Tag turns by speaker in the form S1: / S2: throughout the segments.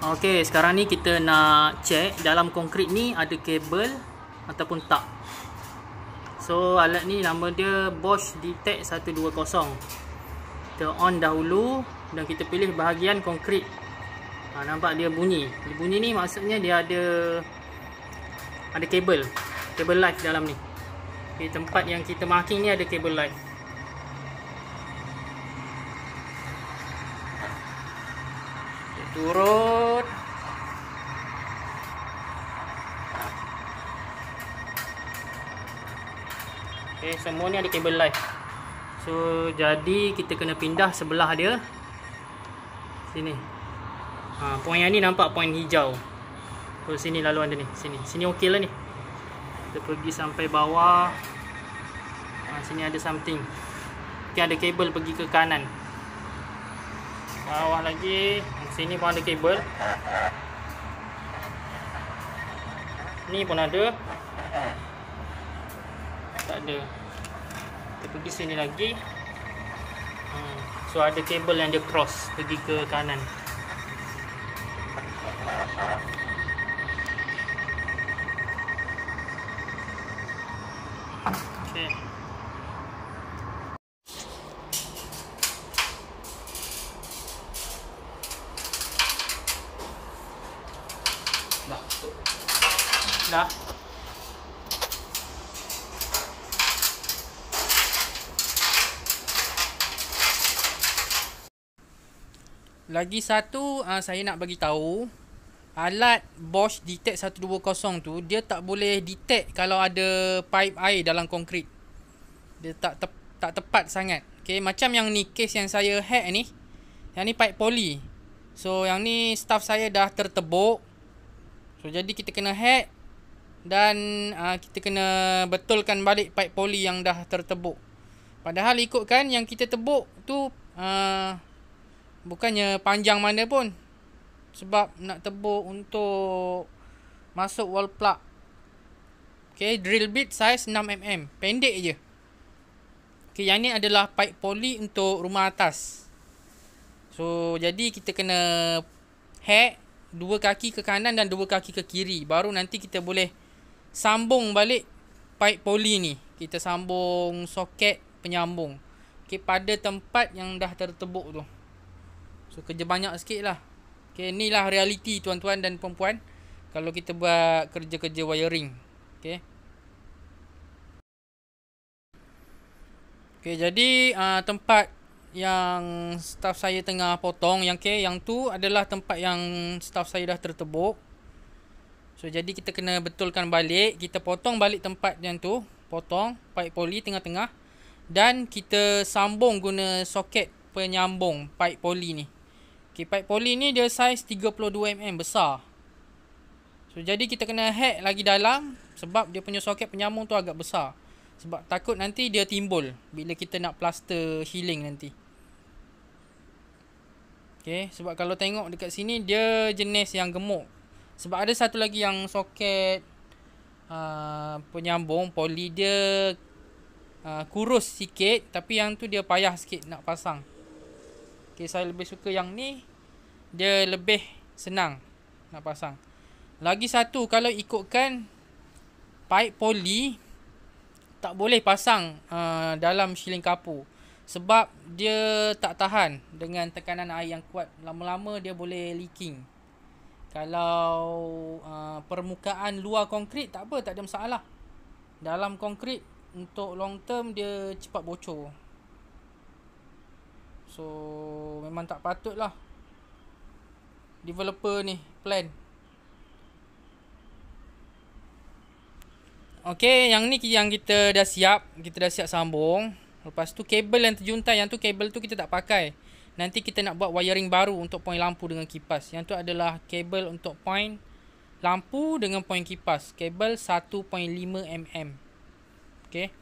S1: ok sekarang ni kita nak check dalam konkrit ni ada kabel ataupun tak so alat ni nama dia Bosch Detect 120 kita on dahulu dan kita pilih bahagian konkrit ha, nampak dia bunyi dia bunyi ni maksudnya dia ada ada kabel kabel live dalam ni okay, tempat yang kita marking ni ada kabel live turun Okay, semua ni ada kabel live So jadi kita kena pindah sebelah dia Sini ha, Point yang ni nampak point hijau So sini laluan dia ni Sini sini okey lah ni Kita pergi sampai bawah ha, Sini ada something Mungkin ada kabel pergi ke kanan Bawah lagi Sini pun ada kabel Ni pun ada tak ada kita pergi sini lagi hmm. so ada kabel yang dia cross pergi ke kanan Dah.
S2: Dah. Lagi satu uh, saya nak bagi tahu alat Bosch Detect 120 tu dia tak boleh detect kalau ada pipe air dalam konkrit. Dia tak te tak tepat sangat. Okay, macam yang ni case yang saya hack ni. Yang ni pipe poly. So yang ni staff saya dah tertebuk. So jadi kita kena hack dan uh, kita kena betulkan balik pipe poly yang dah tertebuk. Padahal ikutkan yang kita tebuk tu uh, bukannya panjang mana pun sebab nak tebuk untuk masuk wall plug Okay, drill bit size 6mm pendek je Okay, yang ni adalah pipe poly untuk rumah atas so jadi kita kena hack dua kaki ke kanan dan dua kaki ke kiri baru nanti kita boleh sambung balik pipe poly ni kita sambung soket penyambung Okay, pada tempat yang dah tertebuk tu So kerja banyak sikit lah Okay inilah realiti tuan-tuan dan puan-puan. Kalau kita buat kerja-kerja wiring Okay Okay jadi uh, tempat yang staff saya tengah potong yang okay, yang tu adalah tempat yang staff saya dah tertebuk so jadi kita kena betulkan balik kita potong balik tempat yang tu potong pipe poly tengah-tengah dan kita sambung guna soket penyambung pipe poly ni Okay, pipe poly ni dia saiz 32mm besar. So, jadi kita kena hack lagi dalam sebab dia punya soket penyambung tu agak besar. Sebab takut nanti dia timbul bila kita nak plaster healing nanti. Okay, sebab kalau tengok dekat sini dia jenis yang gemuk. Sebab ada satu lagi yang soket uh, penyambung poly dia uh, kurus sikit tapi yang tu dia payah sikit nak pasang. Okay, saya lebih suka yang ni dia lebih senang nak pasang. Lagi satu kalau ikutkan pipe poly tak boleh pasang uh, dalam siling kapu sebab dia tak tahan dengan tekanan air yang kuat lama-lama dia boleh leaking. Kalau uh, permukaan luar konkrit tak apa tak ada masalah. Dalam konkrit untuk long term dia cepat bocor. So memang tak patutlah developer ni plan Okey, yang ni yang kita dah siap kita dah siap sambung lepas tu kabel yang terjuntai yang tu kabel tu kita tak pakai nanti kita nak buat wiring baru untuk point lampu dengan kipas yang tu adalah kabel untuk point lampu dengan point kipas kabel 1.5 mm Okey.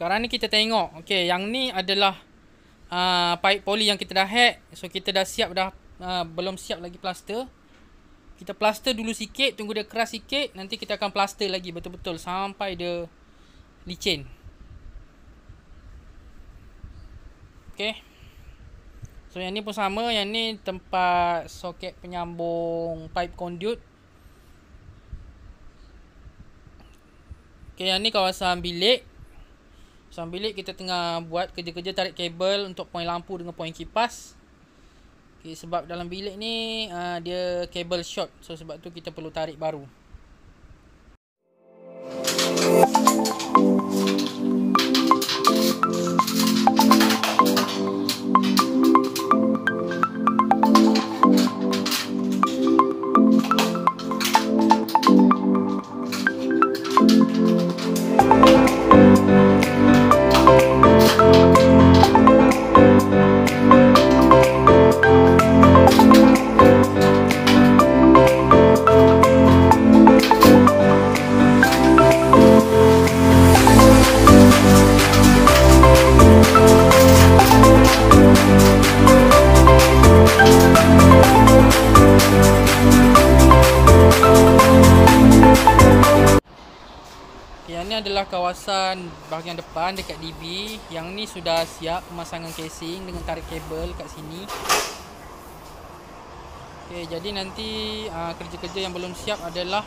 S2: Sekarang ni kita tengok okay, Yang ni adalah uh, ah, Pipe poly yang kita dah hack So kita dah siap dah uh, Belum siap lagi plaster Kita plaster dulu sikit Tunggu dia keras sikit Nanti kita akan plaster lagi betul-betul Sampai dia licin Okay So yang ni pun sama Yang ni tempat soket penyambung Pipe conduit Okay yang ni kawasan bilik So, bilik kita tengah buat kerja-kerja tarik kabel untuk poin lampu dengan poin kipas. Okay, sebab dalam bilik ni uh, dia kabel short. So, sebab tu kita perlu tarik baru. adalah kawasan bahagian depan dekat DB yang ni sudah siap pemasangan casing dengan tarik kabel kat sini ok jadi nanti ah, kerja-kerja yang belum siap adalah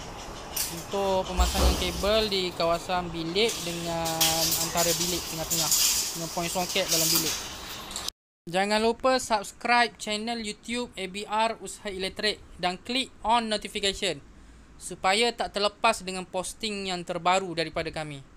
S2: untuk pemasangan kabel di kawasan bilik dengan antara bilik tengah-tengah dengan point songket dalam bilik jangan lupa subscribe channel youtube ABR Usaha Elektrik dan klik on notification supaya tak terlepas dengan posting yang terbaru daripada kami.